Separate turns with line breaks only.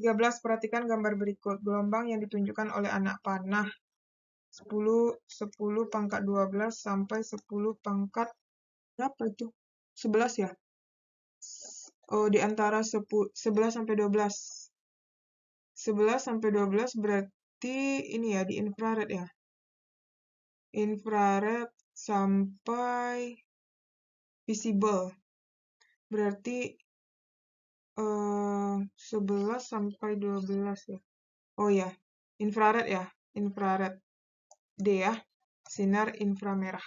13. Perhatikan gambar berikut. Gelombang yang ditunjukkan oleh anak panah. 10, 10 pangkat 12 sampai 10 pangkat berapa itu? 11 ya? Oh, di antara 10, 11 sampai 12. 11
sampai 12 berarti ini ya, di infrared ya. Infrared sampai visible. Berarti 11 sampai 12 ya. Oh ya, infrared ya, infrared. D ya, sinar inframerah.